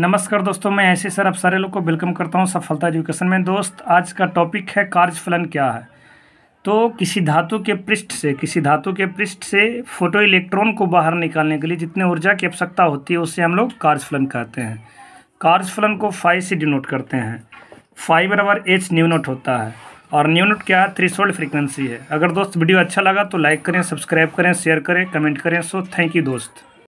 नमस्कार दोस्तों मैं ऐसे सर आप सारे लोग को वेलकम करता हूँ सफलता एजुकेशन में दोस्त आज का टॉपिक है कार्य फलन क्या है तो किसी धातु के पृष्ठ से किसी धातु के पृष्ठ से फोटो इलेक्ट्रॉन को बाहर निकालने के लिए जितने ऊर्जा की आवश्यकता होती है उससे हम लोग कार्य फलन कहते हैं कार्य फलन को फाइव से डिनोट करते हैं फाइव बराबर एच न्यूनोट होता है और न्यूनोट क्या है थ्रीसोल्ड फ्रीक्वेंसी है अगर दोस्त वीडियो अच्छा लगा तो लाइक करें सब्सक्राइब करें शेयर करें कमेंट करें सो थैंक यू दोस्त